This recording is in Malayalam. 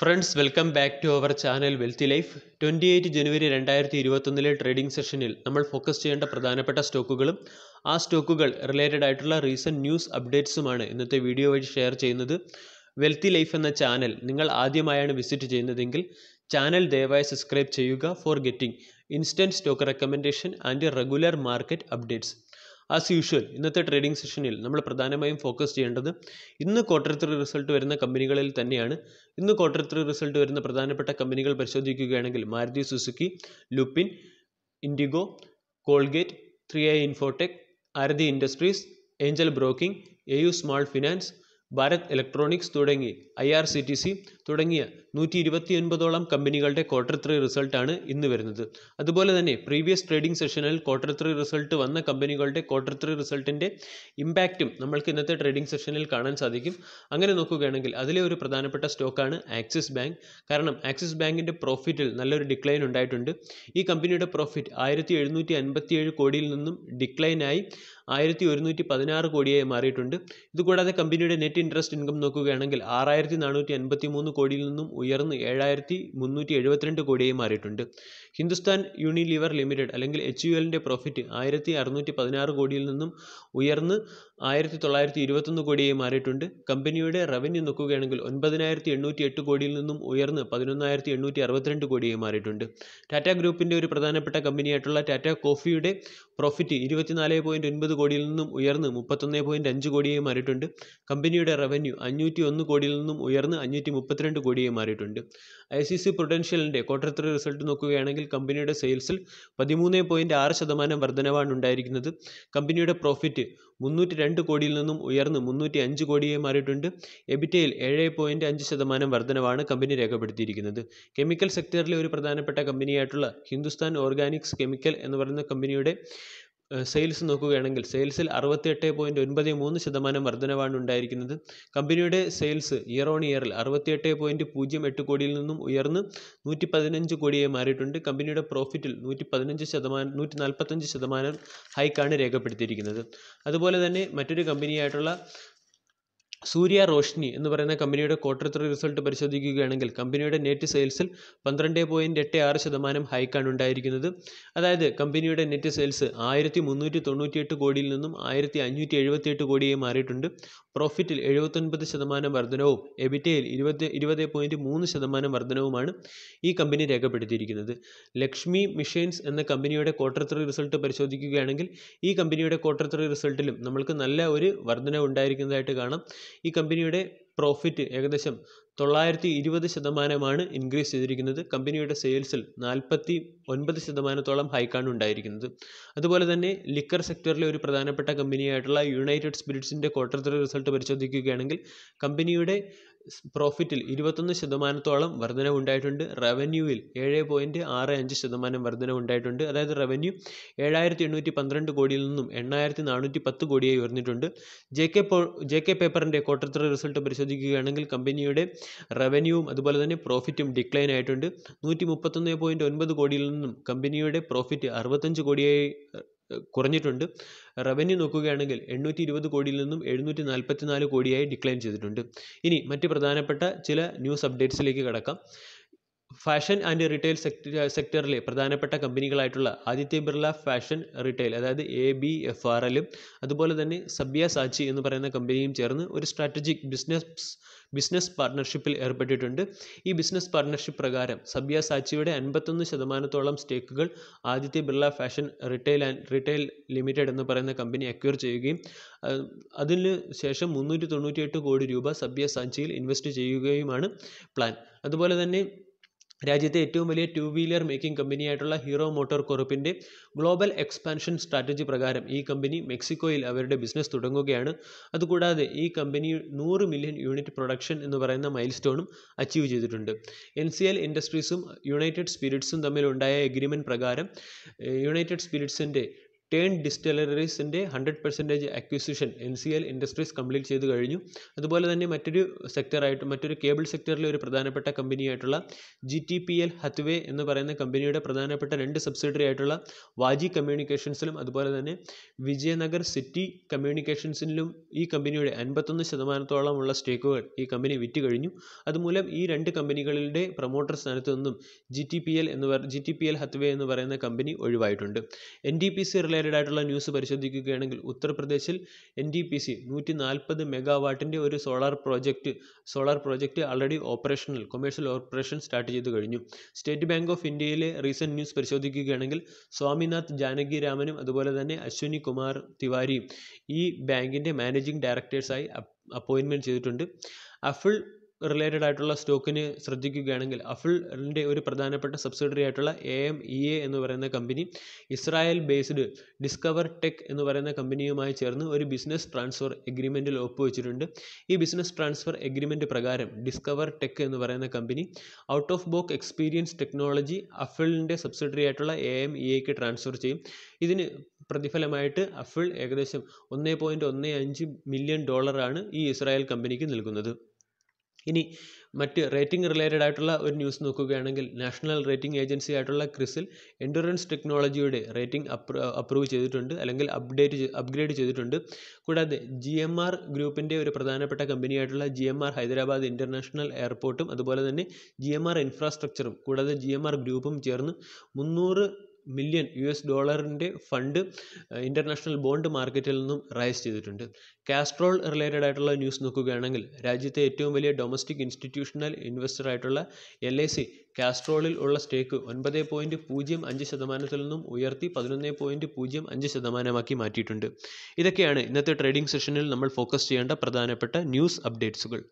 friends welcome back to our channel Wealthy Life twenty eight ജനുവരി രണ്ടായിരത്തി ഇരുപത്തൊന്നിലെ ട്രേഡിംഗ് സെഷനിൽ നമ്മൾ ഫോക്കസ് ചെയ്യേണ്ട പ്രധാനപ്പെട്ട സ്റ്റോക്കുകളും ആ സ്റ്റോക്കുകൾ റിലേറ്റഡ് ആയിട്ടുള്ള റീസെൻറ്റ് ന്യൂസ് അപ്ഡേറ്റ്സുമാണ് ഇന്നത്തെ വീഡിയോ വഴി ഷെയർ ചെയ്യുന്നത് വെൽത്തി ലൈഫ് എന്ന ചാനൽ നിങ്ങൾ ആദ്യമായാണ് വിസിറ്റ് ചെയ്യുന്നതെങ്കിൽ ചാനൽ ദയവായി സബ്സ്ക്രൈബ് ചെയ്യുക for getting instant stock recommendation and regular market updates as usual ഇന്നത്തെ ട്രേഡിംഗ് സെഷനിൽ നമ്മൾ പ്രധാനമായും ഫോക്കസ് ചെയ്യേണ്ടത് ഇന്ന് ക്വാർട്ടർ ത്രീ റിസൾട്ട് വരുന്ന കമ്പനികളിൽ തന്നെയാണ് ഇന്ന് ക്വാർട്ടർ ത്രീ റിസൾട്ട് വരുന്ന പ്രധാനപ്പെട്ട കമ്പനികൾ പരിശോധിക്കുകയാണെങ്കിൽ Maruti Suzuki Lupin IndiGo Colgate three I Infotech Aarti Industries Angel Broking A U Finance Bharat Electronics തുടങ്ങി I R C T C തുടങ്ങിയ നൂറ്റി ഇരുപത്തി ഒൻപതോളം കമ്പനികളുടെ ക്വാർട്ടർ ത്രീ റിസൾട്ടാണ് ഇന്ന് വരുന്നത് അതുപോലെ തന്നെ പ്രീവിയസ് ട്രേഡിംഗ് സെഷനിൽ ക്വാർട്ടർ ത്രീ റിസൾട്ട് വന്ന കമ്പനികളുടെ ക്വാർട്ടർ ത്രീ റിസൾട്ടിൻ്റെ ഇമ്പാക്റ്റും നമ്മൾക്ക് ഇന്നത്തെ ട്രേഡിംഗ് സെഷനിൽ കാണാൻ സാധിക്കും അങ്ങനെ നോക്കുകയാണെങ്കിൽ അതിലെ ഒരു പ്രധാനപ്പെട്ട സ്റ്റോക്കാണ് ആക്സിസ് ബാങ്ക് കാരണം ആക്സിസ് ബാങ്കിൻ്റെ പ്രോഫിറ്റിൽ നല്ലൊരു ഡിക്ലൈൻ ഉണ്ടായിട്ടുണ്ട് ഈ കമ്പനിയുടെ പ്രോഫിറ്റ് ആയിരത്തി കോടിയിൽ നിന്നും ഡിക്ലൈനായി ആയിരത്തി ഒരുന്നൂറ്റി പതിനാറ് കോടിയായി മാറിയിട്ടുണ്ട് ഇതുകൂടാതെ കമ്പനിയുടെ നെറ്റ് ഇൻട്രസ്റ്റ് ഇൻകം നോക്കുകയാണെങ്കിൽ ആറായിരത്തി നാനൂറ്റി അൻപത്തി മൂന്ന് കോടിയിൽ നിന്നും ഉയർന്ന് ഏഴായിരത്തി മുന്നൂറ്റി എഴുപത്തിരണ്ട് കോടിയായി മാറിയിട്ടുണ്ട് ഹിന്ദുസ്ഥാൻ യൂണിലിവർ ലിമിറ്റഡ് അല്ലെങ്കിൽ എച്ച് യു എല്ലിൻ്റെ പ്രോഫിറ്റ് ആയിരത്തി അറുന്നൂറ്റി പതിനാറ് കോടിയിൽ നിന്നും ഉയർന്ന് ആയിരത്തി തൊള്ളായിരത്തി ഇരുപത്തൊന്ന് കോടിയായി മാറിയിട്ടുണ്ട് കമ്പനിയുടെ റവന്യൂ നോക്കുകയാണെങ്കിൽ ഒൻപതിനായിരത്തി എണ്ണൂറ്റി എട്ട് കോടിയിൽ നിന്നും ഉയർന്ന് പതിനൊന്നായിരത്തി എണ്ണൂറ്റി അറുപത്തിരണ്ട് കോടിയായി മാറിയിട്ടുണ്ട് ടാറ്റ ഗ്രൂപ്പിൻ്റെ ഒരു പ്രധാനപ്പെട്ട കമ്പനിയായിട്ടുള്ള ടാറ്റ കോഫിയുടെ പ്രോഫിറ്റ് ഇരുപത്തിനാല് പോയിൻറ്റ് ഒൻപത് കോടിയിൽ നിന്നും ഉയർന്ന് മുപ്പത്തൊന്ന് പോയിൻറ്റ് അഞ്ച് കോടിയായി മാറിയിട്ടുണ്ട് കമ്പനിയുടെ റവന്യൂ അഞ്ഞൂറ്റി ഒന്ന് കോടിയിൽ നിന്നും ഉയർന്ന് അഞ്ഞൂറ്റി മുപ്പത്തിരണ്ട് കോടിയായി മാറിയിട്ടുണ്ട് ഐ സി സി പ്രൊഡൻഷ്യലിൻ്റെ ക്വാർട്ടർ ത്രീ റിസൾട്ട് നോക്കുകയാണെങ്കിൽ കമ്പനിയുടെ സെയിൽസിൽ പതിമൂന്ന് പോയിൻറ്റ് ആറ് ശതമാനം വർധനവാണ് ഉണ്ടായിരിക്കുന്നത് കമ്പനിയുടെ പ്രോഫിറ്റ് മുന്നൂറ്റി രണ്ട് കോടിയിൽ നിന്നും ഉയർന്ന് മുന്നൂറ്റി അഞ്ച് കോടിയെ മാറിയിട്ടുണ്ട് എബിറ്റയിൽ ഏഴ് പോയിന്റ് അഞ്ച് ശതമാനം വർധനവാണ് കമ്പനി രേഖപ്പെടുത്തിയിരിക്കുന്നത് കെമിക്കൽ സെക്ടറിലെ ഒരു പ്രധാനപ്പെട്ട കമ്പനിയായിട്ടുള്ള ഹിന്ദുസ്ഥാൻ ഓർഗാനിക്സ് കെമിക്കൽ എന്ന് പറയുന്ന കമ്പനിയുടെ സെയിൽസ് നോക്കുകയാണെങ്കിൽ സെയിൽസിൽ അറുപത്തിയെട്ട് പോയിൻറ്റ് ഒൻപത് മൂന്ന് ശതമാനം വർധനവാണ് ഉണ്ടായിരിക്കുന്നത് കമ്പനിയുടെ സെയിൽസ് ഇയർ ഓൺ ഇയറിൽ അറുപത്തിയെട്ട് പോയിൻറ്റ് പൂജ്യം എട്ട് കോടിയിൽ നിന്നും ഉയർന്ന് നൂറ്റി പതിനഞ്ച് കോടിയെ മാറിയിട്ടുണ്ട് കമ്പനിയുടെ പ്രോഫിറ്റിൽ നൂറ്റി പതിനഞ്ച് ശതമാനം നൂറ്റി നാൽപ്പത്തഞ്ച് ശതമാനം ഹൈക്കാണ് രേഖപ്പെടുത്തിയിരിക്കുന്നത് അതുപോലെ തന്നെ മറ്റൊരു കമ്പനിയായിട്ടുള്ള സൂര്യ റോഷ്നി എന്ന് പറയുന്ന കമ്പനിയുടെ ക്വാർട്ടർ ത്രീ റിസൾട്ട് പരിശോധിക്കുകയാണെങ്കിൽ കമ്പനിയുടെ നെറ്റ് സെയിൽസിൽ പന്ത്രണ്ട് പോയിന്റ് എട്ട് ആറ് ശതമാനം ഹൈക്കാണ് ഉണ്ടായിരിക്കുന്നത് അതായത് കമ്പനിയുടെ നെറ്റ് സെയിൽസ് ആയിരത്തി മുന്നൂറ്റി തൊണ്ണൂറ്റിയെട്ട് കോടിയിൽ നിന്നും ആയിരത്തി അഞ്ഞൂറ്റി എഴുപത്തി എട്ട് കോടിയായി മാറിയിട്ടുണ്ട് പ്രോഫിറ്റിൽ എഴുപത്തൊൻപത് ശതമാനം വർധനവും എബിറ്റയിൽ ഇരുപത് ഇരുപത് പോയിൻറ്റ് മൂന്ന് ശതമാനം വർധനവുമാണ് ഈ കമ്പനി രേഖപ്പെടുത്തിയിരിക്കുന്നത് ലക്ഷ്മി മിഷൻസ് എന്ന കമ്പനിയുടെ ക്വാർട്ടർ ത്രീ റിസൾട്ട് പരിശോധിക്കുകയാണെങ്കിൽ ഈ കമ്പനിയുടെ ക്വാർട്ടർ ത്രീ റിസൾട്ടിലും നമ്മൾക്ക് നല്ല ഒരു വർധന ഉണ്ടായിരിക്കുന്നതായിട്ട് കാണാം ഈ കമ്പനിയുടെ പ്രോഫിറ്റ് ഏകദേശം തൊള്ളായിരത്തി ഇരുപത് ശതമാനമാണ് ഇൻക്രീസ് ചെയ്തിരിക്കുന്നത് കമ്പനിയുടെ സെയിൽസിൽ നാൽപ്പത്തി ഒൻപത് ശതമാനത്തോളം ഹൈക്കാണ് ഉണ്ടായിരിക്കുന്നത് അതുപോലെ തന്നെ ലിക്കർ സെക്ടറിലെ ഒരു പ്രധാനപ്പെട്ട കമ്പനിയായിട്ടുള്ള യുണൈറ്റഡ് സ്പിരിറ്റ്സിൻ്റെ ക്വാർട്ടർ ത്രീ റിസൾട്ട് പരിശോധിക്കുകയാണെങ്കിൽ കമ്പനിയുടെ പ്രോഫിറ്റിൽ ഇരുപത്തൊന്ന് ശതമാനത്തോളം ഉണ്ടായിട്ടുണ്ട് റവന്യൂവിൽ ഏഴ് പോയിന്റ് ആറ് അഞ്ച് ശതമാനം ഉണ്ടായിട്ടുണ്ട് അതായത് റവന്യൂ ഏഴായിരത്തി എണ്ണൂറ്റി പന്ത്രണ്ട് കോടിയിൽ നിന്നും എണ്ണായിരത്തി നാനൂറ്റി പത്ത് കോടിയായി ഉയർന്നിട്ടുണ്ട് ജെ കെ പോ ജെ കെ പേപ്പറിൻ്റെ ക്വാർട്ടർ റിസൾട്ട് പരിശോധിക്കുകയാണെങ്കിൽ കമ്പനിയുടെ റവന്യൂവും അതുപോലെ തന്നെ പ്രോഫിറ്റും ഡിക്ലൈൻ ആയിട്ടുണ്ട് നൂറ്റി മുപ്പത്തൊന്ന് പോയിന്റ് ഒൻപത് കോടിയിൽ നിന്നും കമ്പനിയുടെ പ്രോഫിറ്റ് അറുപത്തഞ്ച് കോടിയായി കുറഞ്ഞിട്ടുണ്ട് റവന്യൂ നോക്കുകയാണെങ്കിൽ എണ്ണൂറ്റി ഇരുപത് കോടിയിൽ നിന്നും എഴുന്നൂറ്റി നാൽപ്പത്തി നാല് കോടിയായി ഡിക്ലൈൻ ചെയ്തിട്ടുണ്ട് ഇനി മറ്റ് പ്രധാനപ്പെട്ട ചില ന്യൂസ് അപ്ഡേറ്റ്സിലേക്ക് കടക്കാം ഫാഷൻ ആൻഡ് റീറ്റെയിൽ സെക്ട സെക്ടറിലെ പ്രധാനപ്പെട്ട കമ്പനികളായിട്ടുള്ള ആദിത്യ ബിർള ഫാഷൻ റീറ്റെയിൽ അതായത് എ ബി എഫ് ആർ എല്ലും അതുപോലെ തന്നെ സബ്യ സാച്ചി എന്ന് പറയുന്ന കമ്പനിയും ചേർന്ന് ഒരു സ്ട്രാറ്റജിക് ബിസിനസ് ബിസിനസ് പാർട്ട്ണർഷിപ്പിൽ ഏർപ്പെട്ടിട്ടുണ്ട് ഈ ബിസിനസ് പാർട്ട്ണർഷിപ്പ് പ്രകാരം സബ്യ സാച്ചിയുടെ അൻപത്തൊന്ന് ശതമാനത്തോളം സ്റ്റേക്കുകൾ Aditya Birla Fashion Retail and Retail Limited എന്ന് പറയുന്ന കമ്പനി അക്വയർ ചെയ്യുകയും അതിന് ശേഷം മുന്നൂറ്റി എട്ട് കോടി രൂപ സബ്യ സാച്ചിയിൽ ഇൻവെസ്റ്റ് ചെയ്യുകയുമാണ് പ്ലാൻ അതുപോലെ തന്നെ രാജ്യത്തെ ഏറ്റവും വലിയ ടു വീലർ മേക്കിംഗ് കമ്പനിയായിട്ടുള്ള ഹീറോ മോട്ടോർ കോർപ്പിൻ്റെ ഗ്ലോബൽ എക്സ്പാൻഷൻ സ്ട്രാറ്റജി പ്രകാരം ഈ കമ്പനി മെക്സിക്കോയിൽ അവരുടെ ബിസിനസ് തുടങ്ങുകയാണ് അതുകൂടാതെ ഈ കമ്പനി നൂറ് മില്യൺ യൂണിറ്റ് പ്രൊഡക്ഷൻ എന്ന് പറയുന്ന മൈൽ സ്റ്റോണും അച്ചീവ് ചെയ്തിട്ടുണ്ട് എൻ സി എൽ ഇൻഡസ്ട്രീസും യുണൈറ്റഡ് സ്പിരിറ്റ്സും തമ്മിലുണ്ടായ എഗ്രിമെൻറ്റ് പ്രകാരം യുണൈറ്റഡ് സ്പിരിറ്റ്സിൻ്റെ ടേൺ ഡിസ്റ്റലറീസിൻ്റെ hundred percentage acquisition N C L Industries complete ചെയ്ത് കഴിഞ്ഞു അതുപോലെ തന്നെ മറ്റൊരു സെക്ടറായിട്ട് മറ്റൊരു കേബിൾ സെക്ടറിലെ ഒരു പ്രധാനപ്പെട്ട കമ്പനിയായിട്ടുള്ള G T P L Hathway എന്ന് പറയുന്ന കമ്പനിയുടെ പ്രധാനപ്പെട്ട രണ്ട് സബ്സിഡറി ആയിട്ടുള്ള വാജി കമ്മ്യൂണിക്കേഷൻസിലും അതുപോലെ തന്നെ വിജയനഗർ സിറ്റി കമ്മ്യൂണിക്കേഷൻസിലും ഈ കമ്പനിയുടെ അൻപത്തൊന്ന് ശതമാനത്തോളമുള്ള സ്റ്റേക്കുകൾ ഈ കമ്പനി വിറ്റ് കഴിഞ്ഞു അതുമൂലം ഈ രണ്ട് കമ്പനികളുടെ പ്രൊമോട്ടർ സ്ഥാനത്ത് നിന്നും ജി ടി പി എൽ എന്ന് G T P L Hathway എന്ന് പറയുന്ന കമ്പനി ഒഴിവായിട്ടുണ്ട് എൻ ഡി പി സി റിലേ റിലേറ്റഡ് ആയിട്ടുള്ള ന്യൂസ് പരിശോധിക്കുകയാണെങ്കിൽ ഉത്തർപ്രദേശിൽ എൻ ഡി പി സി നൂറ്റി നാൽപ്പത് മെഗാവാട്ടിൻ്റെ ഒരു solar project solar project already operational commercial operation start ചെയ്തു കഴിഞ്ഞു സ്റ്റേറ്റ് ബാങ്ക് ഓഫ് ഇന്ത്യയിലെ റീസെൻറ്റ് ന്യൂസ് പരിശോധിക്കുകയാണെങ്കിൽ സ്വാമിനാഥ് ജാനകിരാമനും അതുപോലെ തന്നെ അശ്വിനി കുമാർ തിവാരിയും ഈ ബാങ്കിൻ്റെ മാനേജിംഗ് ഡയറക്ടേഴ്സായി അപ്പോയിൻമെൻറ്റ് ചെയ്തിട്ടുണ്ട് അഫിൾ റിലേറ്റഡ് ആയിട്ടുള്ള സ്റ്റോക്കിന് ശ്രദ്ധിക്കുകയാണെങ്കിൽ അഫിളിൻ്റെ ഒരു പ്രധാനപ്പെട്ട സബ്സിഡറി ആയിട്ടുള്ള എ എം ഇ എ എന്ന് പറയുന്ന കമ്പനി ഇസ്രായേൽ ബേസ്ഡ് ഡിസ്കവർ ടെക് എന്ന് പറയുന്ന കമ്പനിയുമായി ചേർന്ന് ഒരു ബിസിനസ് ട്രാൻസ്ഫർ എഗ്രിമെൻറ്റിൽ ഒപ്പുവെച്ചിട്ടുണ്ട് ഈ ബിസിനസ് ട്രാൻസ്ഫർ എഗ്രിമെൻറ്റ് പ്രകാരം ഡിസ്കവർ ടെക് എന്ന് പറയുന്ന കമ്പനി out of box experience technology അഫിളിൻ്റെ സബ്സിഡറി ആയിട്ടുള്ള എ എം ഇ എക്ക് ട്രാൻസ്ഫർ ചെയ്യും ഇതിന് പ്രതിഫലമായിട്ട് അഫിൾ ഏകദേശം ഒന്ന് പോയിൻറ്റ് ഒന്ന് അഞ്ച് മില്യൺ ഡോളറാണ് ഈ ഇസ്രായേൽ കമ്പനിക്ക് നൽകുന്നത് ഇനി മറ്റ് റേറ്റിംഗ് റിലേറ്റഡ് ആയിട്ടുള്ള ഒരു ന്യൂസ് നോക്കുകയാണെങ്കിൽ നാഷണൽ റേറ്റിംഗ് ഏജൻസി ആയിട്ടുള്ള ക്രിസിൽ എൻഡുറൻസ് ടെക്നോളജിയുടെ റേറ്റിംഗ് അപ്രൂവ് ചെയ്തിട്ടുണ്ട് അല്ലെങ്കിൽ അപ്ഡേറ്റ് അപ്ഗ്രേഡ് ചെയ്തിട്ടുണ്ട് കൂടാതെ ജി എം ആർ ഗ്രൂപ്പിൻ്റെ ഒരു പ്രധാനപ്പെട്ട ആയിട്ടുള്ള G M R Hyderabad international എയർപോർട്ടും അതുപോലെ തന്നെ ജി എം ആർ ഇൻഫ്രാസ്ട്രക്ചറും കൂടാതെ ജി എം ആർ ഗ്രൂപ്പും ചേർന്ന് മുന്നൂറ് മില്യൺ യു എസ് ഡോളറിൻ്റെ ഫണ്ട് ഇൻ്റർനാഷണൽ ബോണ്ട് മാർക്കറ്റിൽ നിന്നും റൈസ് ചെയ്തിട്ടുണ്ട് കാസ്ട്രോൾ റിലേറ്റഡ് ആയിട്ടുള്ള ന്യൂസ് നോക്കുകയാണെങ്കിൽ രാജ്യത്തെ ഏറ്റവും വലിയ ഡൊമസ്റ്റിക് ഇൻസ്റ്റിറ്റ്യൂഷണൽ ഇൻവെസ്റ്റർ ആയിട്ടുള്ള എൽ ഐ സി കാസ്ട്രോളിൽ ഉള്ള സ്റ്റേക്ക് ഒൻപത് പോയിൻറ്റ് പൂജ്യം അഞ്ച് ശതമാനത്തിൽ നിന്നും ഉയർത്തി പതിനൊന്ന് പോയിൻറ്റ് പൂജ്യം അഞ്ച് ശതമാനമാക്കി മാറ്റിയിട്ടുണ്ട് ഇതൊക്കെയാണ് ഇന്നത്തെ ട്രേഡിംഗ് സെഷനിൽ നമ്മൾ ഫോക്കസ് ചെയ്യേണ്ട പ്രധാനപ്പെട്ട ന്യൂസ് അപ്ഡേറ്റ്സുകൾ